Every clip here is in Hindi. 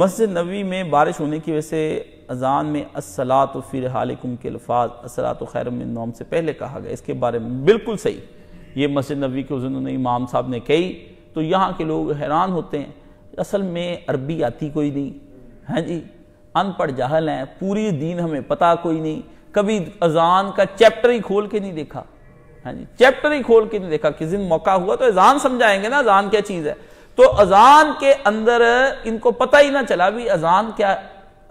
मस्जिद नबी में बारिश होने की वजह से अजान में असलात फ़िर हालिकुम के अल्फाज असलात खैर नाम से पहले कहा गया इसके बारे में बिल्कुल सही ये मस्जिद नबी के उन्होंने इमाम साहब ने कही तो यहाँ के लोग हैरान होते हैं असल में अरबी आती कोई नहीं हैं जी अनपढ़ जहल हैं पूरी दीन हमें पता कोई नहीं कभी अजान का चैप्टर ही खोल के नहीं देखा हाँ जी चैप्टर ही खोल के नहीं देखा किस दिन मौका हुआ तो अजान समझाएंगे ना अजान क्या चीज़ है तो अजान के अंदर इनको पता ही ना चला भी अजान क्या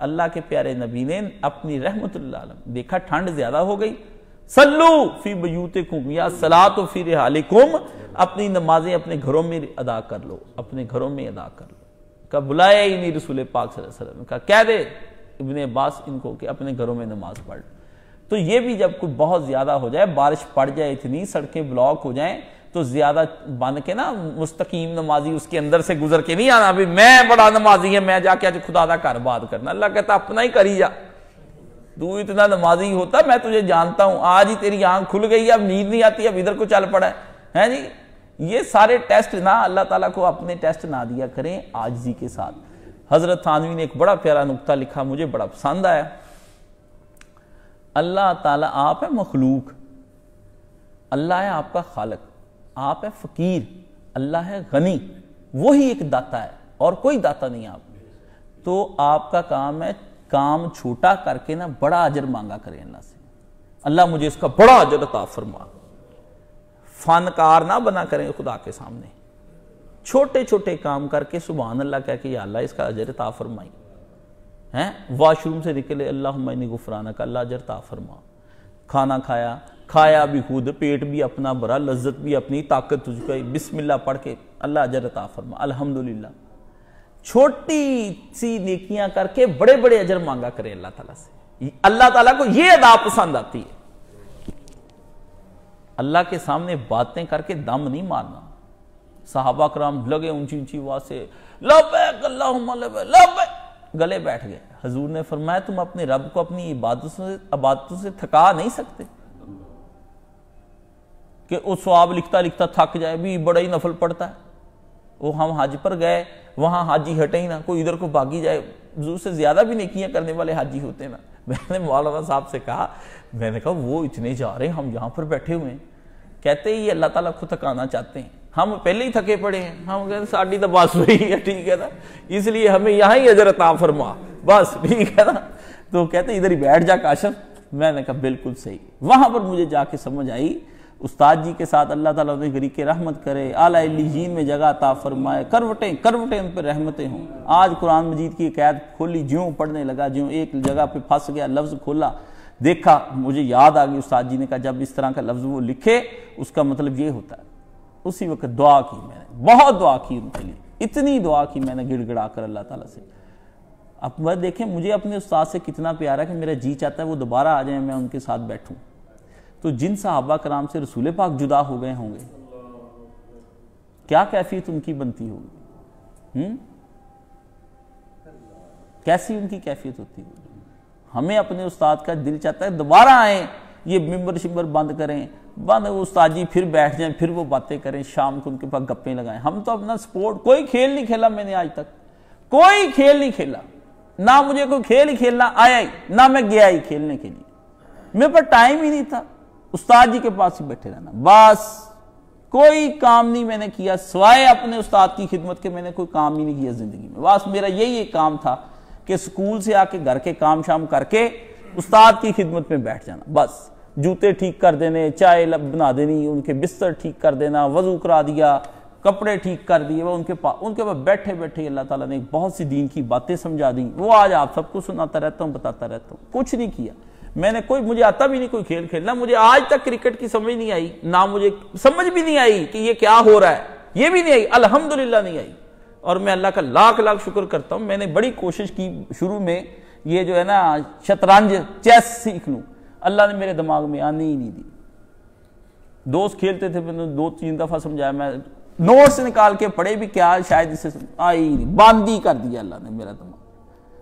अल्लाह के प्यारे नबी ने अपनी रहमत देखा ठंड ज्यादा हो गई सल्लू फी बयूते कुम या सला तो फिर कुम अपनी नमाजें अपने घरों में अदा कर लो अपने घरों में अदा कर लो कब बुलाया ही नहीं रसूल पाक का कह दे इबन अब्बास इनको कि अपने घरों में नमाज पढ़ तो ये भी जब कुछ बहुत ज्यादा हो जाए बारिश पड़ जाए इतनी सड़कें ब्लॉक हो जाएं तो ज्यादा बन के ना मुस्तकीम नमाजी उसके अंदर से गुजर के नहीं आना अभी मैं बड़ा नमाजी है मैं जाके आज खुदा का घर बात करना अल्लाह कहता अपना ही करी जा तू इतना नमाजी होता मैं तुझे जानता हूं आज ही तेरी आंख खुल गई अब नींद नहीं आती अब इधर को चल पड़ा है, जी ये सारे टेस्ट ना अल्लाह ताला को अपने टेस्ट ना दिया करें आज जी के साथ हजरत थानवी ने एक बड़ा प्यारा नुकता लिखा मुझे बड़ा पसंद आया अल्लाह ताला आप है मखलूक अल्लाह है आपका खालक आप है फ़कीर अल्लाह है गनी वही एक दाता है और कोई दाता नहीं आप तो आपका काम है काम छोटा करके ना बड़ा अजर मांगा करें अल्लाह से अल्लाह मुझे इसका बड़ा अजर अता फरमा फनकार ना बना करें खुदा के सामने छोटे छोटे काम करके सुबह अल्लाह कह के अल्लाह इसका अजर ता फरमाई है वाशरूम से निकले अल्लाह मैंने गुफराना का अल्लाह अजर ता फरमा खाना खाया खाया भी खुद पेट भी अपना भरा लज्जत भी अपनी ताकत तुझको बिस्मिल्ला पढ़ के अल्लाह अता फरमा अल्हम्दुलिल्लाह छोटी सी नेकियां करके बड़े बड़े अजर मांगा करे अल्लाह ताला से अल्लाह ताला को यह अदा पसंद आती है अल्लाह के सामने बातें करके दम नहीं मारना साहबा कराम लगे ऊंची ऊंची आवाज से गले बैठ गए हजूर ने फरमाया तुम अपने रब को अपनी इबादतों से इबादतों से थका नहीं सकते कि वो स्वाब लिखता लिखता थक जाए भी बड़ा ही नफल पड़ता है वो हम हज पर गए वहाँ हाजी हटे ही ना कोई इधर को भागी जाए जू से ज़्यादा भी नकियाँ करने वाले हाजी होते ना मैंने मौलाना साहब से कहा मैंने कहा वो इतने जा रहे हैं हम यहाँ पर बैठे हुए हैं कहते ही अल्लाह ताला को थकाना चाहते हैं हम पहले ही थके पड़े हैं हम कहते साड़ी तो बस वही है ठीक है ना इसलिए हमें यहाँ ही अजर ता फरमा बस ठीक है ना तो कहते इधर ही बैठ जा काशम मैंने कहा बिल्कुल सही वहाँ पर मुझे जाके समझ आई उस्ताद जी के साथ अल्लाह ताला उन्हें गरीक रहमत करे आला जीन में जगह ता फरमाए करवटें करवटें उन पर रहमतें हों आज कुरान मजीद की कैद खोली ज्यों पढ़ने लगा ज्यों एक जगह पे फंस गया लफ्ज़ खोला देखा मुझे याद आ गई उस्ताद जी ने कहा जब इस तरह का लफ्ज़ वो लिखे उसका मतलब ये होता है उसी वक्त दुआ की मैंने बहुत दुआ की उनके लिए इतनी दुआ की मैंने गिड़गिड़ा कर अल्लाह ताला से अब वह देखें मुझे अपने उस्ताद से कितना प्यार है कि मेरा जी चाहता है वो दोबारा आ जाए मैं उनके साथ बैठूँ तो जिन साहबा कराम से रसूल पाक जुदा हो गए होंगे क्या कैफियत उनकी बनती होगी हम्म? कैसी उनकी कैफियत होती होगी हमें अपने उस्ताद का दिल चाहता है दोबारा आए ये मिम्बर शिम्बर बंद करें बंद उस्ताद जी फिर बैठ जाएं फिर वो बातें करें शाम को उनके पास गप्पे लगाएं हम तो अपना स्पोर्ट कोई खेल नहीं खेला मैंने आज तक कोई खेल नहीं खेला ना मुझे कोई खेल ही खेलना आया ही ना मैं गया ही खेलने के लिए मेरे पास टाइम ही नहीं था उस्ताद जी के पास ही बैठे रहना बस कोई काम नहीं मैंने किया सिवाय अपने उस्ताद की खिदमत के मैंने कोई काम ही नहीं किया जिंदगी में बस मेरा यही एक काम था कि स्कूल से आके घर के काम शाम करके उस्ताद की खिदमत में बैठ जाना बस जूते ठीक कर देने चाय बना देनी उनके बिस्तर ठीक कर देना वजू करा दिया कपड़े ठीक कर दिए वह उनके पास उनके पास बैठे बैठे अल्लाह ताला ने बहुत सी दीन की बातें समझा दी वो आज आप सबको सुनाता रहता हूँ बताता रहता हूँ कुछ नहीं किया मैंने कोई मुझे आता भी नहीं कोई खेल खेलना मुझे आज तक क्रिकेट की समझ नहीं आई ना मुझे समझ भी नहीं आई कि ये क्या हो रहा है ये भी नहीं आई अल्हम्दुलिल्लाह नहीं आई और मैं अल्लाह का लाख लाख शुक्र करता हूँ मैंने बड़ी कोशिश की शुरू में ये जो है ना शतरंज चेस सीख लूँ अल्लाह ने मेरे दिमाग में आने ही नहीं दी दोस्त खेलते थे मैंने दो तीन दफ़ा समझाया मैं नोट्स निकाल के पढ़े भी क्या शायद इसे आई नहीं बांदी कर दिया अल्लाह ने मेरा दिमाग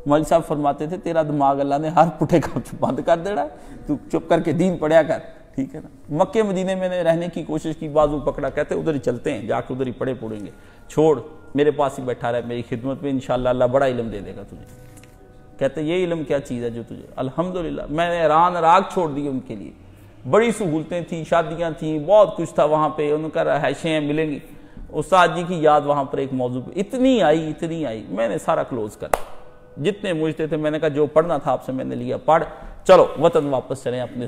मौल साहब फरमाते थे तेरा दिमाग अल्लाह ने हर पुठे का बंद कर देना है तू चुप करके दीन पढ़ा कर ठीक है ना मक्के मदीने में रहने की कोशिश की बाजू पकड़ा कहते उधर ही चलते हैं जाके उधर ही पड़े पड़ेंगे छोड़ मेरे पास ही बैठा रहा है मेरी खिदमत में इंशाल्लाह अल्लाह बड़ा इलम दे देगा तुझे कहते ये इलम क्या चीज़ है जो तुझे अल्हम्दुलिल्लाह मैंने रान राग छोड़ दी उनके लिए बड़ी सहूलतें थी शादियाँ थी बहुत कुछ था वहाँ पर उनका रहायशें मिलेंगी उस्ताद जी की याद वहाँ पर एक मौजूद इतनी आई इतनी आई मैंने सारा क्लोज़ कर दिया जितने मुझते थे मैंने कहा जो पढ़ना था आपसे मैंने लिया पढ़ चलो वतन वापस चले अपने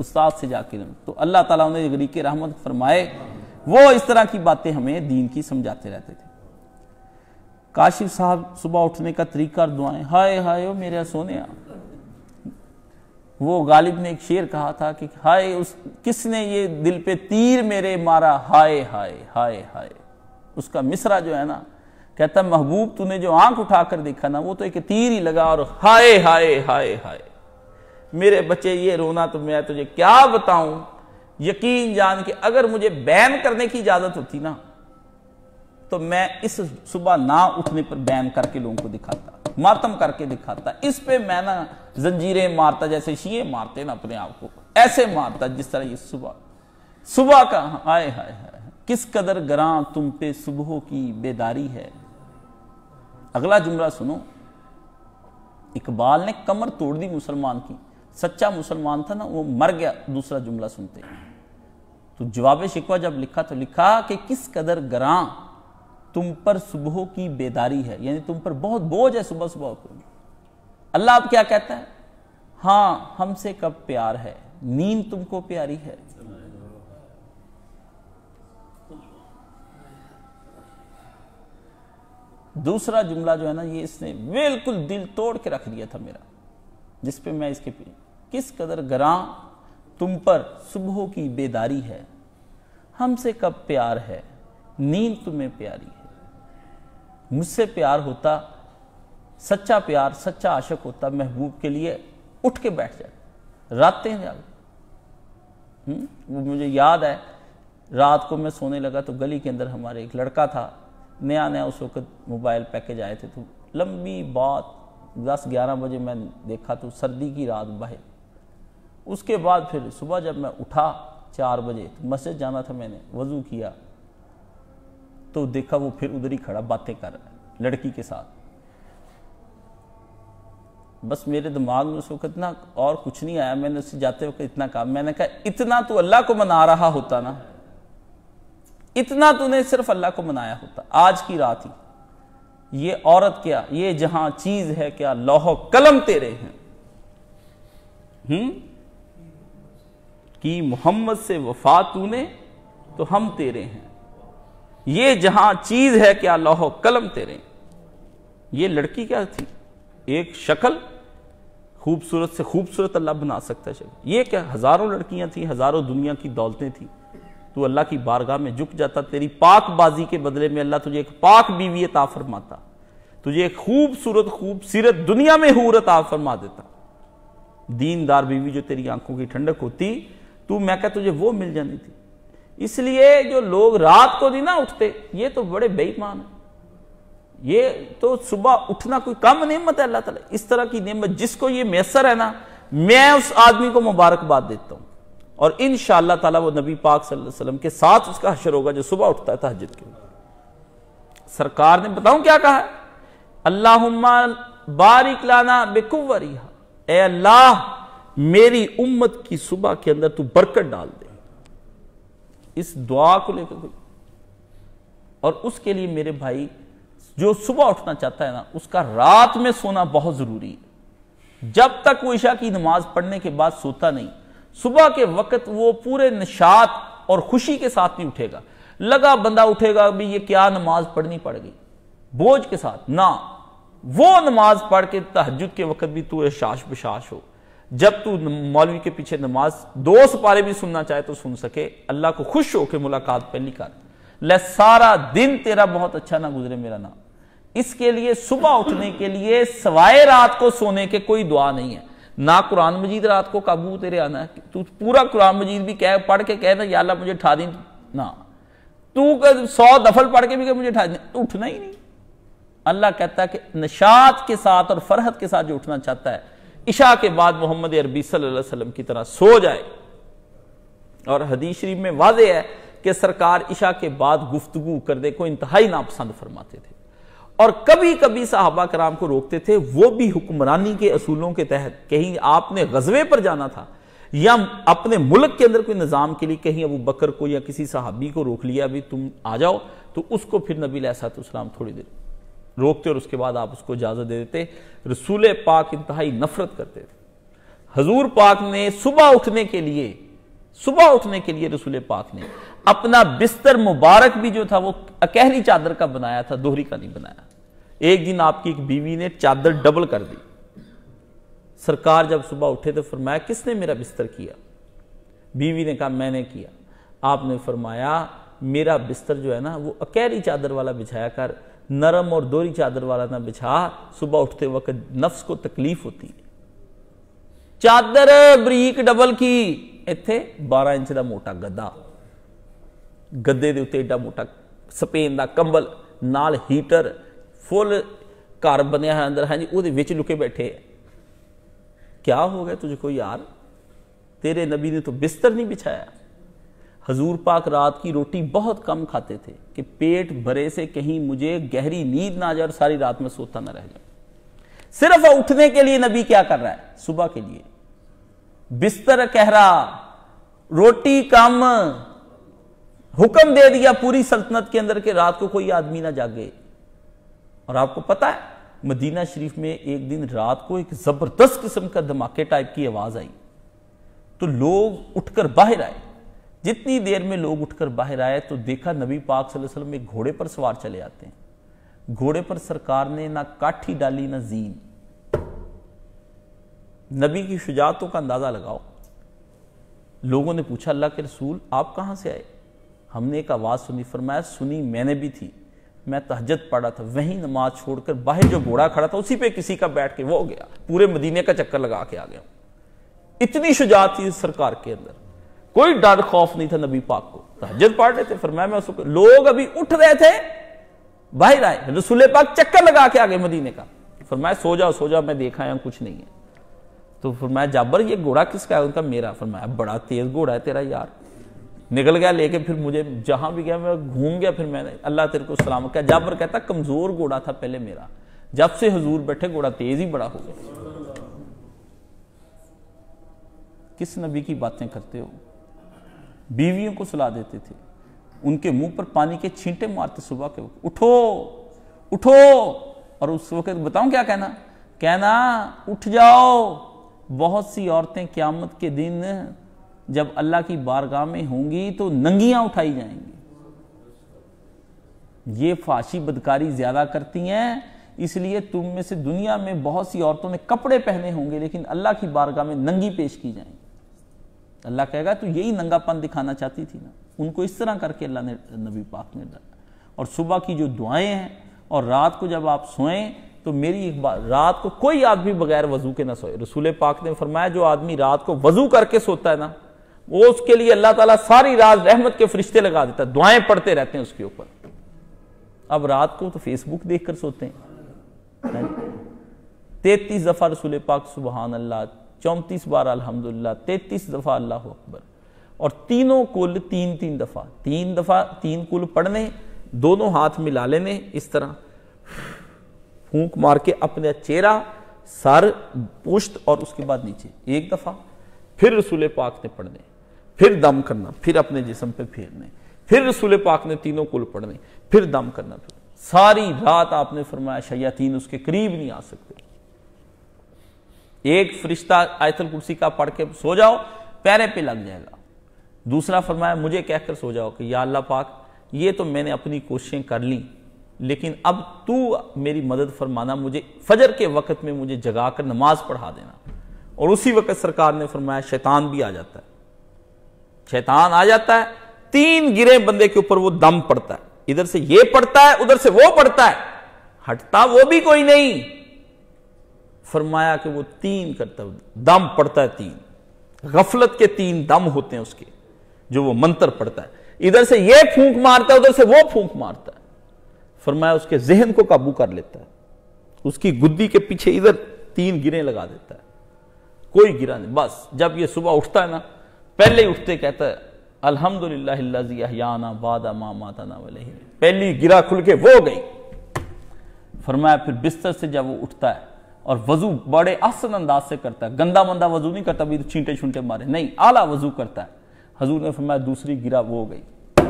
उस्ताद से जाकर तो अल्लाह ताला ने गरीक रहमत फरमाए वो इस तरह की बातें हमें दीन की समझाते रहते थे काशिफ साहब सुबह उठने का तरीका और दुआएं हाय हाय ओ मेरा सोने वो गालिब ने एक शेर कहा था कि हाय उस किसने ये दिल पे तीर मेरे मारा हाय हाय हाय हाय उसका मिसरा जो है ना कहता महबूब तूने जो आंख उठाकर देखा ना वो तो एक तीर ही लगा और हाय हाय हाय हाय मेरे बच्चे ये रोना तो मैं तुझे क्या बताऊं यकीन जान के अगर मुझे बैन करने की इजाजत होती ना तो मैं इस सुबह ना उठने पर बैन करके लोगों को दिखाता मातम करके दिखाता इस पे मैं ना जंजीरें मारता जैसे शीए मारते ना अपने आप को ऐसे मारता जिस तरह ये सुबह सुबह का हाय हाय हाय किस कदर ग्रां तुम पे सुबह की बेदारी है अगला जुमला सुनो इकबाल ने कमर तोड़ दी मुसलमान की सच्चा मुसलमान था ना वो मर गया दूसरा जुमला सुनते तो जवाब शिकवा जब लिखा तो लिखा कि किस कदर ग्रां तुम पर सुबह की बेदारी है यानी तुम पर बहुत बोझ है सुबह सुबह को अल्लाह अब क्या कहता है हाँ हमसे कब प्यार है नींद तुमको प्यारी है दूसरा जुमला जो है ना ये इसने बिल्कुल दिल तोड़ के रख दिया था मेरा जिस पे मैं इसके किस कदर ग्रां तुम पर सुबह की बेदारी है हमसे कब प्यार है नींद तुम्हें प्यारी है मुझसे प्यार होता सच्चा प्यार सच्चा आशक होता महबूब के लिए उठ के बैठ जाता रातें हैं जाग हम्म, वो मुझे याद है रात को मैं सोने लगा तो गली के अंदर हमारे एक लड़का था नया नया उस वक्त मोबाइल पैकेज आए थे तो लंबी बात दस ग्यारह बजे मैं देखा तो सर्दी की रात बहे उसके बाद फिर सुबह जब मैं उठा चार बजे तो मस्जिद जाना था मैंने वज़ू किया तो देखा वो फिर उधर ही खड़ा बातें कर रहा है लड़की के साथ बस मेरे दिमाग में उस वक्त ना और कुछ नहीं आया मैंने उससे जाते वक्त इतना काम मैंने कहा इतना तो अल्लाह को मना रहा होता ना इतना तूने सिर्फ अल्लाह को मनाया होता आज की रात ही ये औरत क्या ये जहां चीज है क्या लौह कलम तेरे हैं हम्म कि मोहम्मद से वफा तूने तो हम तेरे हैं ये जहां चीज है क्या लौह कलम तेरे ये लड़की क्या थी एक शक्ल खूबसूरत से खूबसूरत अल्लाह बना सकता है ये क्या हजारों लड़कियां थी हजारों दुनिया की दौलतें थी तू अल्लाह की बारगाह में झुक जाता तेरी पाक बाजी के बदले में अल्लाह तुझे एक पाक बीवी अता फरमाता तुझे एक खूबसूरत खूबसीरत दुनिया में हूरत आ फरमा देता दीनदार बीवी जो तेरी आंखों की ठंडक होती तू मैं क्या तुझे वो मिल जानी थी इसलिए जो लोग रात को नहीं ना उठते ये तो बड़े बेईमान है ये तो सुबह उठना कोई कम नेमत है अल्लाह ताला इस तरह की नेमत जिसको ये मैसर है ना मैं उस आदमी को मुबारकबाद देता हूं और इन ताला वो नबी पाक वसल्लम के साथ उसका हशर होगा जो सुबह उठता है तहजद के सरकार ने बताऊं क्या कहा अल्लाह बारिक लाना बेकुवरी ए अल्लाह मेरी उम्मत की सुबह के अंदर तू बरकत डाल दे इस दुआ को लेकर कोई और उसके लिए मेरे भाई जो सुबह उठना चाहता है ना उसका रात में सोना बहुत जरूरी है जब तक वो ईशा की नमाज पढ़ने के बाद सोता नहीं सुबह के वक्त वो पूरे निशात और खुशी के साथ नहीं उठेगा लगा बंदा उठेगा भी ये क्या नमाज पढ़नी पड़ गई बोझ के साथ ना वो नमाज पढ़ के तहजद के वक्त भी तू एशाश बशाश हो जब तू मौलवी के पीछे नमाज दो सपारे भी सुनना चाहे तो सुन सके अल्लाह को खुश हो के मुलाकात पहली कर ले सारा दिन तेरा बहुत अच्छा ना गुजरे मेरा नाम इसके लिए सुबह उठने के लिए सवाए रात को सोने के कोई दुआ नहीं है ना कुरान मजीद रात को काबू तेरे आना है तू पूरा कुरान मजीद भी कह पढ़ के कह दें यार मुझे उठा दी ना तू सौ दफल पढ़ के भी मुझे ठा दी उठना ही नहीं अल्लाह कहता है कि नशात के साथ और फरहत के साथ जो उठना चाहता है इशा के बाद मोहम्मद अरबी वसल्लम की तरह सो जाए और हदीस शरीफ में वाजे है कि सरकार इशा के बाद गुफ्तगु दे को इंतहाई नापसंद फरमाते थे और कभी कभी साहबा कराम को रोकते थे वो भी हुक्मरानी के असूलों के तहत कहीं आपने गजबे पर जाना था या अपने मुल्क के अंदर कोई निज़ाम के लिए कहीं अबू बकर को या किसी साहबी को रोक लिया अभी तुम आ जाओ तो उसको फिर नबी उसम थोड़ी देर रोकते और उसके बाद आप उसको इजाज़त दे देते रसूल पाक इंतहाई नफरत करते थे हजूर पाक ने सुबह उठने के लिए सुबह उठने के लिए रसूल पाक ने अपना बिस्तर मुबारक भी जो था वो अकहरी चादर का बनाया था दोहरी का नहीं बनाया एक दिन आपकी एक बीवी ने चादर डबल कर दी सरकार जब सुबह उठे तो फरमाया किसने मेरा बिस्तर किया बीवी ने कहा मैंने किया आपने फरमाया मेरा बिस्तर जो है ना वो अकेरी चादर वाला बिछाया कर नरम और दोरी चादर वाला ना बिछा सुबह उठते वक्त नफ्स को तकलीफ होती है चादर ब्रीक डबल की इतने बारह इंच का मोटा गद्दा गद्दे के उत्ते एडा मोटा स्पेन का कंबल नाल हीटर फुल घर बनया ਹੈ अंदर हाँ जी वो लुके बैठे है क्या हो गया तुझको यार तेरे नबी ने तो बिस्तर नहीं बिछाया हजूर पाक रात की रोटी बहुत कम खाते थे कि पेट भरे से कहीं मुझे गहरी नींद ना आ जाए और सारी रात में सोता ना रह जाए सिर्फ उठने के लिए नबी क्या कर रहा है सुबह के लिए बिस्तर कह रहा रोटी कम हुक्म दे दिया पूरी सल्तनत के अंदर के रात को कोई आदमी ना जागे और आपको पता है मदीना शरीफ में एक दिन रात को एक ज़बरदस्त किस्म का धमाके टाइप की आवाज़ आई तो लोग उठकर बाहर आए जितनी देर में लोग उठकर बाहर आए तो देखा नबी पाक वसल्लम एक घोड़े पर सवार चले आते हैं घोड़े पर सरकार ने ना काठी डाली ना जीन नबी की शुजातों का अंदाज़ा लगाओ लोगों ने पूछा अल्लाह के रसूल आप कहां से आए हमने एक आवाज़ सुनी फरमाया सुनी मैंने भी थी मैं तहजद पढ़ा था वहीं नमाज छोड़कर बाहर जो घोड़ा खड़ा था उसी पे किसी का बैठ के वो गया पूरे मदीने का चक्कर लगा के आ गया इतनी शुजात थी सरकार के अंदर कोई डर खौफ नहीं था नबी पाक को तहजद पढ़ रहे थे फिर मैं मैं उसको लोग अभी उठ रहे थे बाहर आए रसूल पाक चक्कर लगा के आ गए मदीने का फिर मैं सो जाओ सो जाओ मैं देखा आया कुछ नहीं है तो फिर मैं जाबर ये घोड़ा किसका है उनका मेरा फिर मैं बड़ा तेज घोड़ा है तेरा यार निकल गया लेके फिर मुझे जहां भी गया मैं घूम गया फिर मैंने अल्लाह तेरे को सलाम किया जाबर कहता कमज़ोर घोड़ा था पहले मेरा जब से हजूर बैठे घोड़ा तेज ही बड़ा हो गया किस नबी की बातें करते हो बीवियों को सलाह देते थे उनके मुंह पर पानी के छींटे मारते सुबह के वक्त उठो उठो और उस वक्त बताऊं क्या कहना कहना उठ जाओ बहुत सी औरतें क्यामत के दिन जब अल्लाह की बारगाह में होंगी तो नंगियां उठाई जाएंगी ये फाशी बदकारी ज्यादा करती हैं इसलिए तुम में से दुनिया में बहुत सी औरतों ने कपड़े पहने होंगे लेकिन अल्लाह की बारगाह में नंगी पेश की जाएंगी अल्लाह कहेगा तो यही नंगापन दिखाना चाहती थी ना उनको इस तरह करके अल्लाह ने नबी पाक ने डाला और सुबह की जो दुआएं हैं और रात को जब आप सोएं तो मेरी एक बात रात को कोई आदमी बगैर वजू के ना सोए रसूल पाक ने फरमाया जो आदमी रात को वजू करके सोता है ना वो उसके लिए अल्लाह ताला सारी रात रहमत के फरिश्ते लगा देता है दुआएं पढ़ते रहते हैं उसके ऊपर अब रात को तो फेसबुक देख कर सोते हैं तैतीस दफ़ा रसूल पाक सुबहान अल्लाह चौंतीस बार अलहमदुल्ला तैतीस दफ़ा अल्लाह अकबर और तीनों कुल तीन तीन दफ़ा तीन दफ़ा तीन कुल पढ़ने दोनों हाथ मिला लेने इस तरह फूंक मार के अपने चेहरा सर पुष्ट और उसके बाद नीचे एक दफ़ा फिर रसूल पाक ने पढ़ने फिर दम करना फिर अपने जिसम पे फेरने फिर रसूल पाक ने तीनों कुल पढ़ने फिर दम करना फिर सारी रात आपने फरमाया तीन उसके करीब नहीं आ सकते एक फरिश्ता आयतल कुर्सी का पढ़ के सो जाओ पैरे पे लग जाएगा दूसरा फरमाया मुझे कहकर सो जाओ कि या अल्लाह पाक ये तो मैंने अपनी कोशिशें कर ली लेकिन अब तू मेरी मदद फरमाना मुझे फजर के वक्त में मुझे जगा कर नमाज पढ़ा देना और उसी वक्त सरकार ने फरमाया शैतान भी आ जाता है शैतान आ जाता है तीन गिरे बंदे के ऊपर वो दम पड़ता है इधर से ये पड़ता है उधर से वो पड़ता है हटता वो भी कोई नहीं फरमाया कि वो तीन करता है दम पड़ता है तीन गफलत के तीन दम होते हैं उसके जो वो मंत्र पड़ता है इधर से ये फूंक मारता है उधर से वो फूंक मारता है फरमाया उसके जहन को काबू कर लेता है उसकी गुद्दी के पीछे इधर तीन गिरे लगा देता है कोई गिरा नहीं बस जब ये सुबह उठता है ना पहले ही उठते कहता है अलहमदुल्लाना वादा माँ माताना वाले पहली गिरा खुल के वो गई फरमाया फिर बिस्तर से जब वो उठता है और वजू बड़े आसन अंदाज से करता है गंदा मंदा वजू नहीं करता भी तो छींटे छूंटे मारे नहीं आला वजू करता है हजूर ने फरमाया दूसरी गिरा वो गई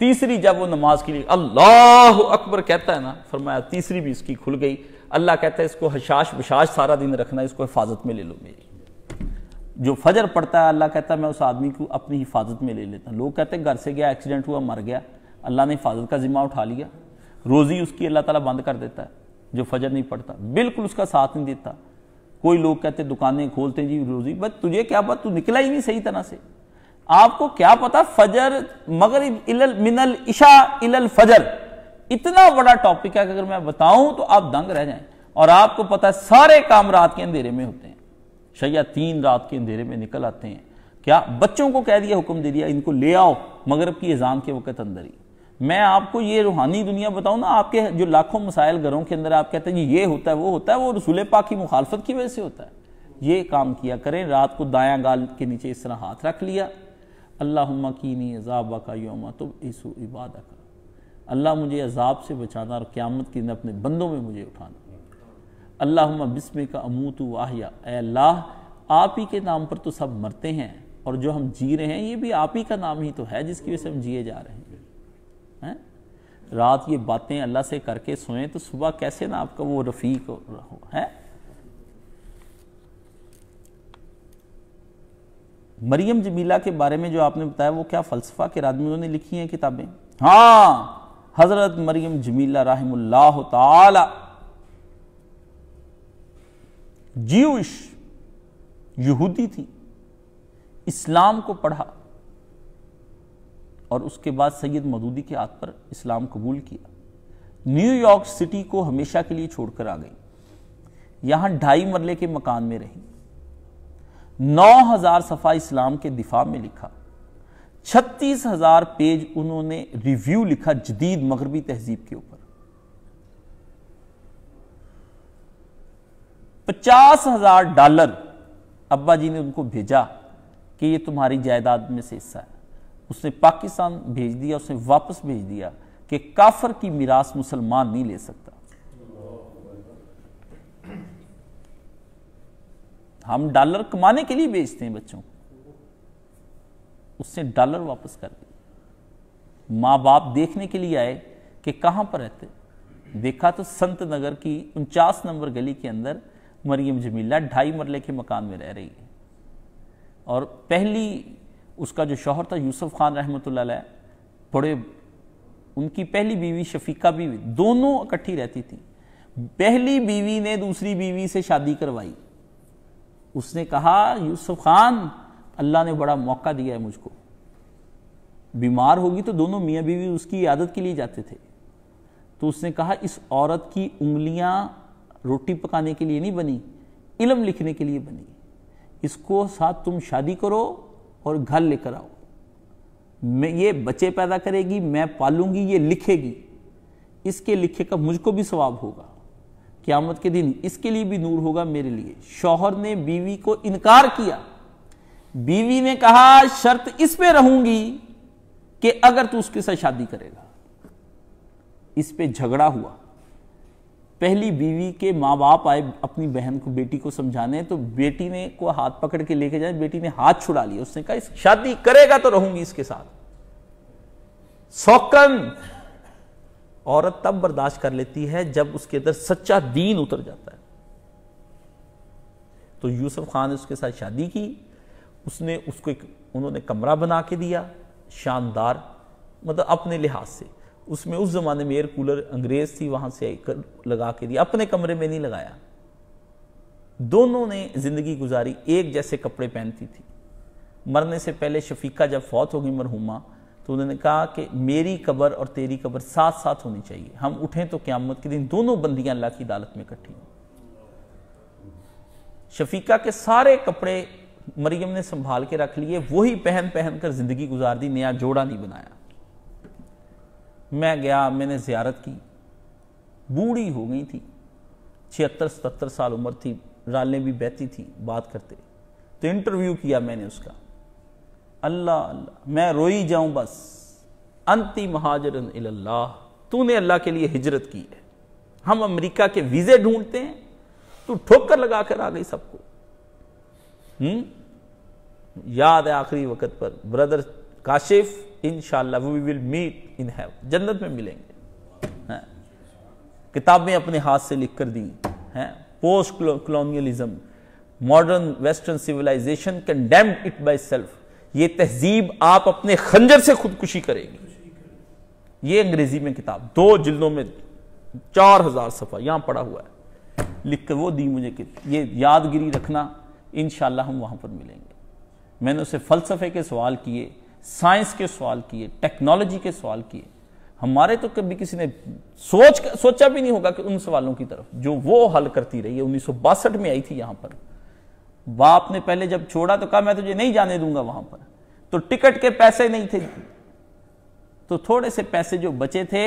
तीसरी जब वो नमाज के लिए अल्लाह अकबर कहता है ना फरमाया तीसरी भी इसकी खुल गई अल्लाह कहता है इसको हशाश बशाश सारा दिन रखना इसको हिफाजत में ले लो मेरी जो फजर पड़ता है अल्लाह कहता है मैं उस आदमी को अपनी हिफाजत में ले लेता लोग कहते हैं घर से गया एक्सीडेंट हुआ मर गया अल्लाह ने हिफाजत का जिम्मा उठा लिया रोज़ी उसकी अल्लाह ताला बंद कर देता है जो फजर नहीं पड़ता बिल्कुल उसका साथ नहीं देता कोई लोग कहते दुकानें खोलते जी रोज़ी बस तुझे क्या पता तू निकला ही नहीं सही तरह से आपको क्या पता फजर मगर इलल मिनल इशा इलल फजर इतना बड़ा टॉपिक है कि अगर मैं बताऊं तो आप दंग रह जाए और आपको पता है सारे काम रात के अंधेरे में होते हैं तीन रात के अंधेरे में निकल आते हैं क्या बच्चों को कह दिया हुक्म दे दिया इनको ले आओ मगरब की एजान के वक्त अंदर ही मैं आपको ये रूहानी दुनिया बताऊँ ना आपके जो लाखों मसाइल घरों के अंदर आप कहते हैं ये होता है वो होता है वो रसूल पाक की मुखालफत की वजह से होता है ये काम किया करें रात को दाया गाल के नीचे इस तरह हाथ रख लिया अल्लाह कीनी अजाबा का योमा तुम ईसु इबादा का अल्लाह मुझे अजाब से बचाना और क़्यामत के दिन अपने बंदों में मुझे उठाना अल्लाह बिस्म का अमूत वाहिया अल्लाह आप ही के नाम पर तो सब मरते हैं और जो हम जी रहे हैं ये भी आप ही का नाम ही तो है जिसकी वजह से हम जिए जा रहे हैं है? रात ये बातें अल्लाह से करके सोएं तो सुबह कैसे ना आपका वो रफीक हो है मरियम जमीला के बारे में जो आपने बताया वो क्या फलसफा के आदमियों ने लिखी है किताबें हाँ हजरत मरियम जमीला राहमुल्लाह तला जीविश यहूदी थी इस्लाम को पढ़ा और उसके बाद सैयद मदूदी के हाथ पर इस्लाम कबूल किया न्यूयॉर्क सिटी को हमेशा के लिए छोड़कर आ गई यहां ढाई मरले के मकान में रही 9000 सफा इस्लाम के दिफा में लिखा 36000 पेज उन्होंने रिव्यू लिखा जदीद मगरबी तहजीब के ऊपर पचास हजार डॉलर अब्बा जी ने उनको भेजा कि ये तुम्हारी जायदाद में से हिस्सा है उसने पाकिस्तान भेज दिया उसने वापस भेज दिया कि काफर की मीरास मुसलमान नहीं ले सकता हम डॉलर कमाने के लिए बेचते हैं बच्चों उसने डॉलर वापस कर दिया माँ बाप देखने के लिए आए कि कहां पर रहते देखा तो संत नगर की उनचास नंबर गली के अंदर मरियम जमीला ढाई मरले के मकान में रह रही है और पहली उसका जो शोहर था यूसुफ खान रहमत बड़े उनकी पहली बीवी शफीका बीवी दोनों इकट्ठी रहती थी पहली बीवी ने दूसरी बीवी से शादी करवाई उसने कहा यूसुफ खान अल्लाह ने बड़ा मौका दिया है मुझको बीमार होगी तो दोनों मियाँ बीवी उसकी आदत के लिए जाते थे तो उसने कहा इस औरत की उंगलियां रोटी पकाने के लिए नहीं बनी इलम लिखने के लिए बनी इसको साथ तुम शादी करो और घर लेकर आओ मैं ये बच्चे पैदा करेगी मैं पालूंगी ये लिखेगी इसके लिखे का मुझको भी स्वाब होगा क्यामत के दिन इसके लिए भी नूर होगा मेरे लिए शौहर ने बीवी को इनकार किया बीवी ने कहा शर्त इस पे रहूंगी कि अगर तू उसके साथ शादी करेगा इस पे झगड़ा हुआ पहली बीवी के माँ बाप आए अपनी बहन को बेटी को समझाने तो बेटी ने को हाथ पकड़ के लेके जाए बेटी ने हाथ छुड़ा लिया उसने कहा शादी करेगा तो रहूंगी इसके साथ सौकन औरत तब बर्दाश्त कर लेती है जब उसके अंदर सच्चा दीन उतर जाता है तो यूसुफ खान ने उसके साथ शादी की उसने उसको एक उन्होंने कमरा बना के दिया शानदार मतलब अपने लिहाज से उसमें उस जमाने में एयर कूलर अंग्रेज थी वहां से कर, लगा के दिया अपने कमरे में नहीं लगाया दोनों ने जिंदगी गुजारी एक जैसे कपड़े पहनती थी मरने से पहले शफीका जब फौत हो गई मरहुमा तो उन्होंने कहा कि मेरी कबर और तेरी कबर साथ साथ होनी चाहिए हम उठें तो क्यामत के दिन दोनों बंदियां अल्लाह की अदालत में इकट्ठी हों शफीका के सारे कपड़े मरियम ने संभाल के रख लिए वही पहन पहन कर जिंदगी गुजार दी नया जोड़ा नहीं बनाया मैं गया मैंने ज़्यारत की बूढ़ी हो गई थी छिहत्तर सतहत्तर साल उम्र थी रालें भी बहती थी बात करते तो इंटरव्यू किया मैंने उसका अल्लाह अल्लाह मैं रोई जाऊं बस अंति महाजर अल्लाह तूने अल्लाह के लिए हिजरत की है हम अमेरिका के वीज़े ढूंढते हैं तू ठोकर लगा कर आ गई सबको हम्म? याद है आखिरी वक्त पर brother Kashif in we will meet in heaven जन्नत में मिलेंगे हैं किताबें अपने हाथ से लिख कर दी हैं post colonialism modern western civilisation condemn it by self ये तहजीब आप अपने खंजर से खुदकुशी करेगी ये अंग्रेजी में किताब दो जिल्दों में चार हजार सफा यहां पड़ा हुआ है लिख कर वो दी मुझे कि ये यादगिरी रखना इन हम वहां पर मिलेंगे मैंने उसे फलसफे के सवाल किए साइंस के सवाल किए टेक्नोलॉजी के सवाल किए हमारे तो कभी किसी ने सोच सोचा भी नहीं होगा कि उन सवालों की तरफ जो वो हल करती रही है उन्नीस में आई थी यहां पर बाप ने पहले जब छोड़ा तो कहा मैं तुझे नहीं जाने दूंगा वहां पर तो टिकट के पैसे नहीं थे तो थोड़े से पैसे जो बचे थे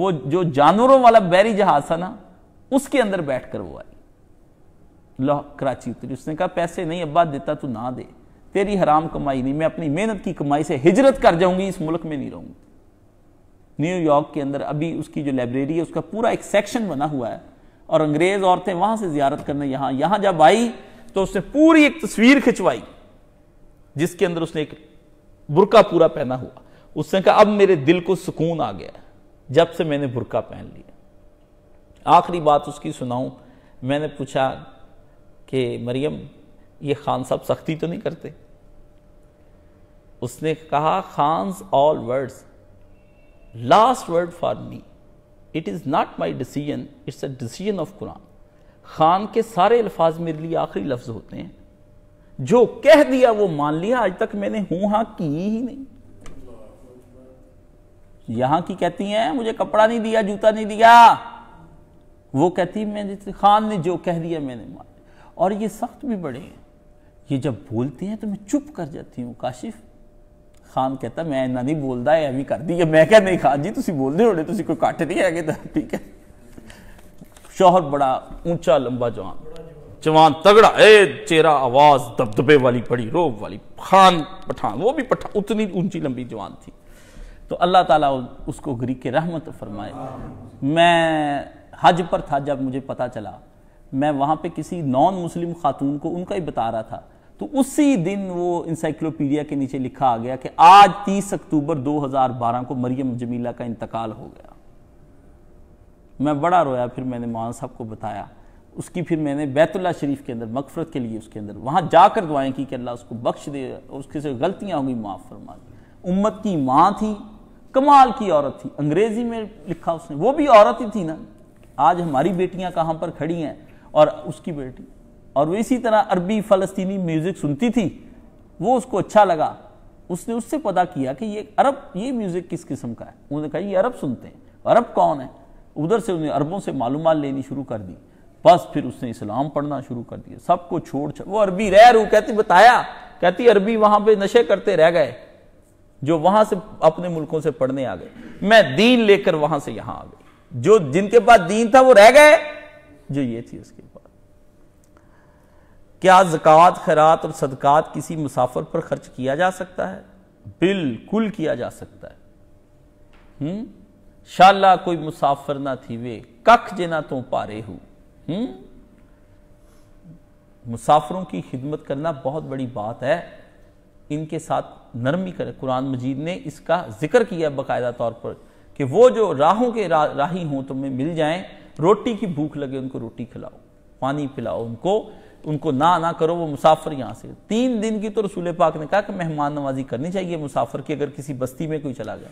वो जो जानवरों वाला बैरी जहाज था ना उसके अंदर बैठकर वो आई लॉ कराची उतरी उसने कहा पैसे नहीं अब्बा देता तू ना दे तेरी हराम कमाई नहीं मैं अपनी मेहनत की कमाई से हिजरत कर जाऊंगी इस मुल्क में नहीं रहूंगी न्यूयॉर्क के अंदर अभी उसकी जो लाइब्रेरी है उसका पूरा एक सेक्शन बना हुआ है और अंग्रेज औरतें वहां से जियारत करने यहां यहां जब आई तो उसने पूरी एक तस्वीर खिंचवाई जिसके अंदर उसने एक बुरका पूरा पहना हुआ उसने कहा अब मेरे दिल को सुकून आ गया जब से मैंने बुरका पहन लिया आखिरी बात उसकी सुनाऊं मैंने पूछा कि मरियम ये खान साहब सख्ती तो नहीं करते उसने कहा Khan's all words last word for me it is not my decision it's a decision of Quran Khan के सारे अल्फाज मेरे लिए आखिरी लफ्ज होते हैं जो कह दिया वो मान लिया आज तक मैंने हूं हा की ही नहीं यहां की कहती हैं मुझे कपड़ा नहीं दिया जूता नहीं दिया वो कहती मैं खान ने जो कह दिया मैंने मान और ये सख्त भी बड़े हैं ये जब बोलते हैं तो मैं चुप कर जाती हूँ काशिफ खान कहता मैं इन्ना नहीं बोलता है अभी कर दी है मैं क्या नहीं खान जी तुम बोलते होने तुम कोई कट नहीं है तो ठीक है शोहर बड़ा ऊंचा लंबा जवान जवान तगड़ा ए चेहरा आवाज दबदबे वाली बड़ी रोब वाली खान पठान वो भी पठान उतनी ऊंची लंबी जवान थी तो अल्लाह ताला उसको गरी के रहमत फरमाए मैं हज पर था जब मुझे पता चला मैं वहाँ पे किसी नॉन मुस्लिम खातून को उनका ही बता रहा था तो उसी दिन वो इंसाइक्लोपीडिया के नीचे लिखा आ गया कि आज 30 अक्टूबर 2012 को मरियम जमीला का इंतकाल हो गया मैं बड़ा रोया फिर मैंने मौलाना साहब को बताया उसकी फिर मैंने बैतुल्ला शरीफ के अंदर मकफरत के लिए उसके अंदर वहाँ जाकर दुआएं की कि अल्लाह उसको बख्श दे उसके से गलतियाँ होंगी माफ़ फरमा दी उम्मत की माँ थी कमाल की औरत थी अंग्रेज़ी में लिखा उसने वो भी औरत ही थी ना आज हमारी बेटियाँ कहाँ पर खड़ी हैं और उसकी बेटी और वो इसी तरह अरबी फ़लस्तीनी म्यूज़िक सुनती थी वो उसको अच्छा लगा उसने उससे पता किया कि ये अरब ये म्यूज़िक किस किस्म का है उन्होंने कहा ये अरब सुनते हैं अरब कौन है उधर से उन्हें अरबों से मालूम लेनी शुरू कर दी बस फिर उसने इस्लाम पढ़ना शुरू कर दिया सबको छोड़ छोड़ वो अरबी रह रू कहती बताया कहती अरबी वहां पे नशे करते रह गए जो वहां से अपने मुल्कों से पढ़ने आ गए मैं दीन लेकर वहां से यहां आ गई जो जिनके पास दीन था वो रह गए जो ये थी उसके पास क्या जक़ात खैरात और सदक़ात किसी मुसाफर पर खर्च किया जा सकता है बिल्कुल किया जा सकता है शाला कोई मुसाफर ना थी वे कख जेना तो पारे हूँ मुसाफिरों की खिदमत करना बहुत बड़ी बात है इनके साथ नरमी करें कुरान मजीद ने इसका जिक्र किया बाकायदा तौर पर कि वो जो राहों के रा, राही हों तुम्हें तो मिल जाएं रोटी की भूख लगे उनको रोटी खिलाओ पानी पिलाओ उनको उनको ना ना करो वो मुसाफिर यहाँ से तीन दिन की तो रसूल पाक ने कहा कि मेहमान नवाजी करनी चाहिए मुसाफिर की अगर किसी बस्ती में कोई चला गया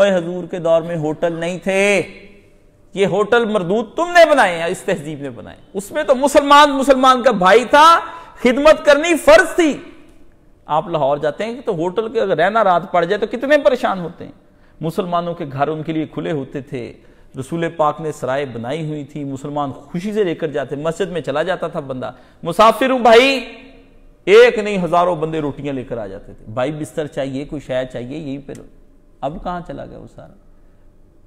और हजूर के दौर में होटल नहीं थे ये होटल मरदूत तुमने बनाए हैं इस तहजीब ने बनाए उसमें तो मुसलमान मुसलमान का भाई था खिदमत करनी फर्ज थी आप लाहौर जाते हैं तो होटल के अगर रहना रात पड़ जाए तो कितने परेशान होते हैं मुसलमानों के घर उनके लिए खुले होते थे रसूल पाक ने सराय बनाई हुई थी मुसलमान खुशी से लेकर जाते मस्जिद में चला जाता था बंदा मुसाफिर हूं भाई एक नहीं हजारों बंदे रोटियां लेकर आ जाते थे भाई बिस्तर चाहिए कोई शायद चाहिए यहीं पर अब कहाँ चला गया वो सारा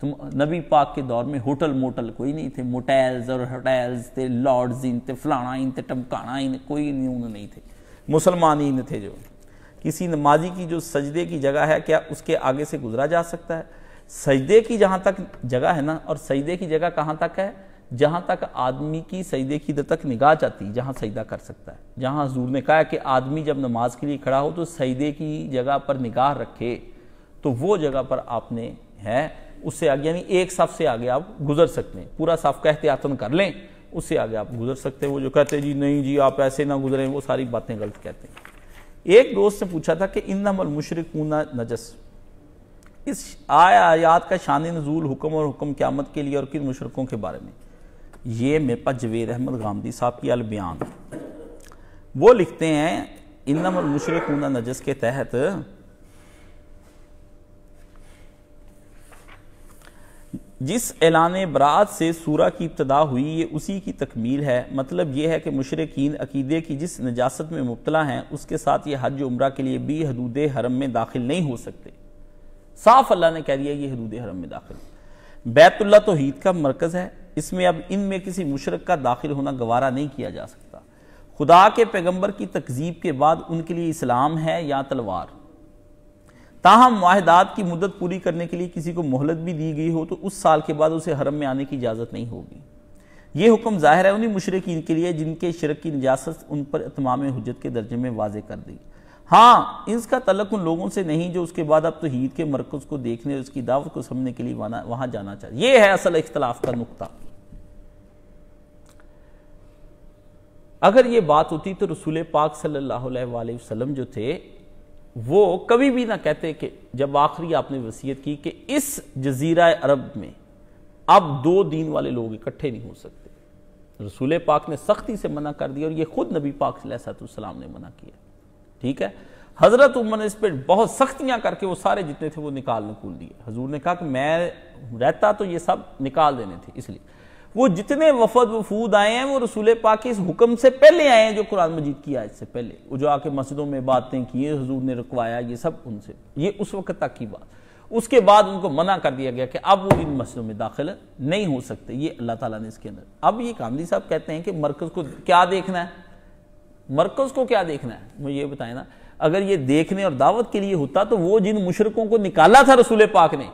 तुम नबी पाक के दौर में होटल मोटल कोई नहीं थे मोटेल्स और होटेल्स थे लॉर्ड्स इन थे फलाना इन थे टमकाना इन कोई न्यून नहीं थे मुसलमान इन थे जो किसी नमाजी की जो सजदे की जगह है क्या उसके आगे से गुजरा जा सकता है सजदे की जहां तक जगह है ना और सजदे की जगह कहां तक है जहां तक आदमी की सजदे की तक निगाह जाती है जहाँ सजदा कर सकता है जहां हजूर ने कहा कि आदमी जब नमाज के लिए खड़ा हो तो सजदे की जगह पर निगाह रखे तो वो जगह पर आपने है उससे आगे यानी एक साफ से आगे आप गुजर सकते हैं पूरा साफ का एहतियातन कर लें उससे आगे आप गुजर सकते हैं वो जो कहते हैं जी नहीं जी आप ऐसे ना गुजरें वो सारी बातें गलत कहते हैं एक दोस्त ने पूछा था कि इन नमल मुशरकूना नजस इस आय आयात का शान नजूल हुक्म और हुक्म क्यामत के लिए और किन मशरकों के बारे में ये मेरे पास जवेद अहमद गांधी साहब की अलबियान वो लिखते हैं इनम और मुशरक नजस के तहत जिस ऐलान बरात से सूरा की इब्तदा हुई ये उसी की तकमील है मतलब ये है कि मुशरकिन अकीदे की जिस नजास्त में मुबतला हैं उसके साथ ये हज उम्र के लिए भी हदूद हरम में दाखिल नहीं हो सकते साफ अल्लाह ने कह दिया ये हदूद हरम में दाखिल बैतुल्ला तो हीद का मरकज़ है इसमें अब इनमें किसी मुशरक का दाखिल होना गवारा नहीं किया जा सकता खुदा के पैगंबर की तकजीब के बाद उनके लिए इस्लाम है या तलवार ताहम माहदात की मुद्दत पूरी करने के लिए किसी को मोहलत भी दी गई हो तो उस साल के बाद उसे हरम में आने की इजाज़त नहीं होगी ये हुक्म ज़ाहिर है उन्हीं मुशरकिन के लिए जिनके शरक की निजात उन पर इतमाम हजत के दर्जे में वाज कर दी हाँ इसका तलक उन लोगों से नहीं जो उसके बाद अब तो हीद के मरकज को देखने और उसकी दावत को समझने के लिए वहां जाना चाहिए यह है असल इख्तलाफ का नुकता अगर ये बात होती तो रसूल पाक सल्लल्लाहु अलैहि वसल्लम जो थे वो कभी भी ना कहते कि जब आखिरी आपने वसीयत की कि इस जजीरा अरब में अब दो दीन वाले लोग इकट्ठे नहीं हो सकते रसूल पाक ने सख्ती से मना कर दिया और यह खुद नबी पाक सलाम ने मना किया ठीक है हज़रत उमर ने इस पर बहुत सख्तियां करके वो सारे जितने थे वो निकाल नकूल दिए हजूर ने कहा कि मैं रहता तो ये सब निकाल देने थे इसलिए वो जितने वफद वफूद आए हैं वो रसूल पाक के इस हुक्म से पहले आए हैं जो कुरान मजीद की आयत से पहले वो जो आके मस्जिदों में बातें किए हजूर ने रुकवाया ये सब उनसे ये उस वक्त तक की बात उसके बाद उनको मना कर दिया गया कि अब वो इन मस्जिदों में दाखिल नहीं हो सकते ये अल्लाह ताला ने इसके अंदर अब ये गांधी साहब कहते हैं कि मरकज़ को क्या देखना है मरकज को क्या देखना है मुझे ये बताए ना अगर ये देखने और दावत के लिए होता तो वो जिन मुशरकों को निकाला था रसूल पाक ने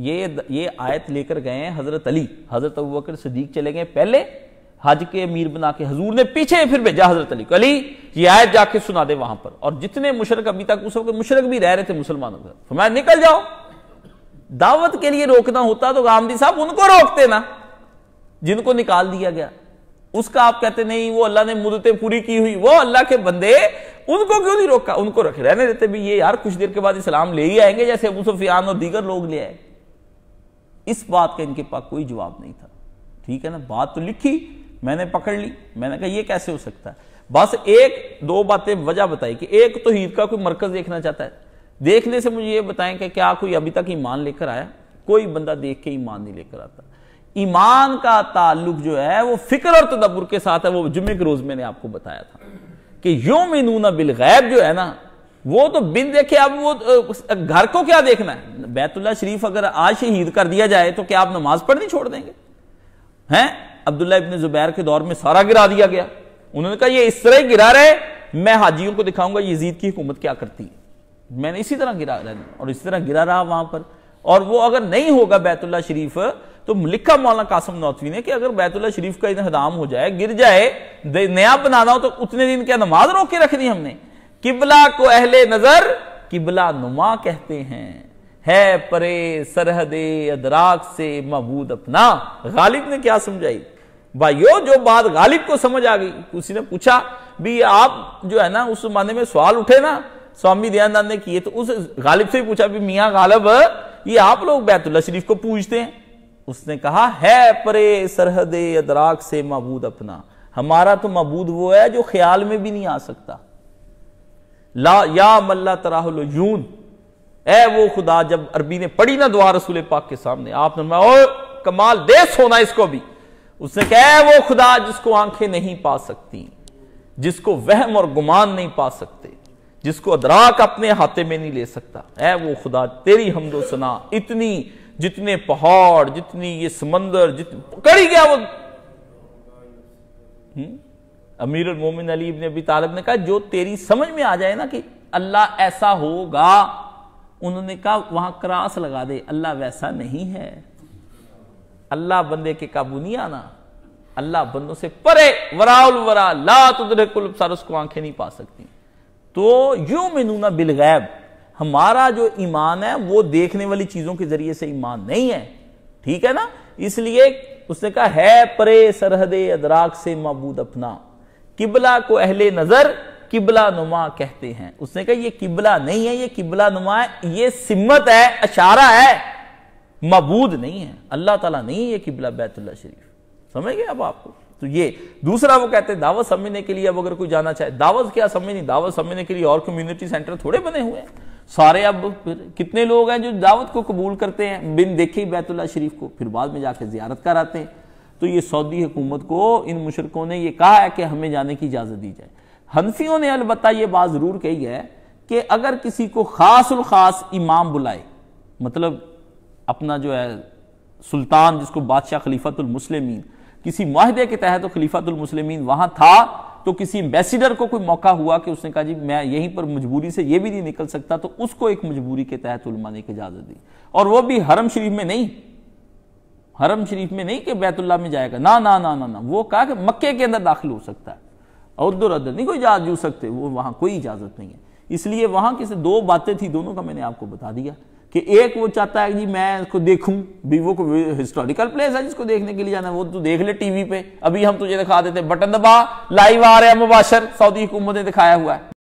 ये ये आयत लेकर गए हैं हजरत अली हजरत अबूबकर सदीक चले गए पहले हज के अमीर बना के हजूर ने पीछे फिर भेजा हजरत अली को अली ये आयत जाके सुना दे वहां पर और जितने मुशरक अभी तक उस वक्त मुशरक भी रह रहे थे मुसलमानों का साथ निकल जाओ दावत के लिए रोकना होता तो गांधी साहब उनको रोकते ना जिनको निकाल दिया गया उसका आप कहते नहीं वो अल्लाह ने मुदतें पूरी की हुई वो अल्लाह के बंदे उनको क्यों नहीं रोका उनको रख रहने देते भी ये यार कुछ देर के बाद इस्लाम ले ही आएंगे जैसे अबू सुफियान और दीगर लोग ले आए इस बात का इनके पास कोई जवाब नहीं था ठीक है ना बात तो लिखी मैंने पकड़ ली मैंने कहा ये कैसे हो सकता है बस एक दो बातें वजह बताई कि एक तो ईद का कोई मरकज देखना चाहता है देखने से मुझे ये बताएं कि क्या कोई अभी तक ईमान लेकर आया कोई बंदा देख के ईमान नहीं लेकर आता ईमान का ताल्लुक जो है वो फिक्र और तदब्बर के साथ है वो जुम्मे के रोज मैंने आपको बताया था कि मिनूना बिल गैब जो है ना वो तो बिन देखे अब वो घर को क्या देखना है बैतुल्ला शरीफ अगर आज शहीद कर दिया जाए तो क्या आप नमाज पढ़नी छोड़ देंगे हैं अब्दुल्ला इब्ने जुबैर के दौर में सारा गिरा दिया गया उन्होंने कहा ये इस तरह ही गिरा रहे मैं हाजियों को दिखाऊंगा यजीद की हुकूमत क्या करती है मैंने इसी तरह गिरा रहा और इसी तरह गिरा रहा वहां पर और वो अगर नहीं होगा बैतुल्ला शरीफ तो लिखा मौलाना कासम नौतवी ने कि अगर बैतुल्ला शरीफ का इनहदाम हो जाए गिर जाए नया बनाना हो तो उतने दिन क्या नमाज रोक के रखनी हमने किबला को अहले नजर किबला नुमा कहते हैं है परे सरहदे अदराक से महबूद अपना गालिब ने क्या समझाई भाइयों जो बात गालिब को समझ आ गई उसी ने पूछा भी आप जो है ना उस जमाने में सवाल उठे ना स्वामी दयानंद ने किए तो उस गालिब से भी पूछा भी मियाँ गालिब ये आप लोग बैतुल्ला शरीफ को पूछते हैं उसने कहा है परे सरहदे अदराक से मबूद अपना हमारा तो मबूद वो है जो ख्याल में भी नहीं आ सकता ला या मल्ला तराहुल यून ए वो खुदा जब अरबी ने पढ़ी ना दुआ रसूल पाक के सामने आपने ओ कमाल दे सोना इसको भी उसने कहा वो खुदा जिसको आंखें नहीं पा सकती जिसको वहम और गुमान नहीं पा सकते जिसको अदराक अपने हाथे में नहीं ले सकता ए वो खुदा तेरी हमदो सना इतनी जितने पहाड़ जितनी ये समंदर जितनी कर ही गया वो हम्म? अमीर मोमिन अली इबन अभी तालब ने कहा जो तेरी समझ में आ जाए ना कि अल्लाह ऐसा होगा उन्होंने कहा वहां क्रास लगा दे अल्लाह वैसा नहीं है अल्लाह बंदे के काबू नहीं आना अल्लाह बंदों से परे वराउल वरा ला तुदरे कुल सार उसको आंखें नहीं पा सकती तो यू मिनू ना बिलगैब हमारा जो ईमान है वो देखने वाली चीज़ों के ज़रिए से ईमान नहीं है ठीक है ना इसलिए उसने कहा है परे सरहदे अदराक से मबूद अपना किबला को अहले नज़र किबला नुमा कहते हैं उसने कहा ये किबला नहीं है ये किबला नुमा है ये सिमत है अशारा है मबूद नहीं है अल्लाह ताला नहीं है ये किबला बैतुल्ला शरीफ समझ गए अब आपको तो ये दूसरा वो कहते हैं दावत समझने के लिए अब अगर कोई जाना चाहे दावत क्या समझ नहीं दावत समझने के लिए और कम्युनिटी सेंटर थोड़े बने हुए हैं सारे अब फिर कितने लोग हैं जो दावत को कबूल करते हैं बिन देखे बैतुल्ला शरीफ को फिर बाद में जाकर जियारत कराते हैं तो ये सऊदी हुकूमत को इन मुशरकों ने यह कहा है कि हमें जाने की इजाज़त दी जाए हनफियों ने अलबत् ये बात ज़रूर कही है कि अगर किसी को खास खास इमाम बुलाए मतलब अपना जो है सुल्तान जिसको बादशाह खलीफतुलमसलमिन किसी माहदे के तहत तो खलीफतुलमसलमिन वहां था तो किसी एम्बेसिडर को कोई मौका हुआ कि उसने कहा जी मैं यहीं पर मजबूरी से ये भी नहीं निकल सकता तो उसको एक मजबूरी के तहत उलमा ने इजाजत दी और वो भी हरम शरीफ में नहीं हरम शरीफ में नहीं कि बैतुल्ला में जाएगा ना ना ना ना ना वो कहा कि मक्के के अंदर दाखिल हो सकता है और दो रद्द नहीं कोई इजाजत सकते वो वहां कोई इजाजत नहीं है इसलिए वहां किसी दो बातें थी दोनों का मैंने आपको बता दिया कि एक वो चाहता है जी मैं इसको देखूं भी वो हिस्टोरिकल प्लेस है जिसको देखने के लिए जाना है वो तो देख ले टीवी पे अभी हम तुझे दिखा देते बटन दबा लाइव आ रहा है मुबाशर सऊदी हुकूमत ने दिखाया हुआ है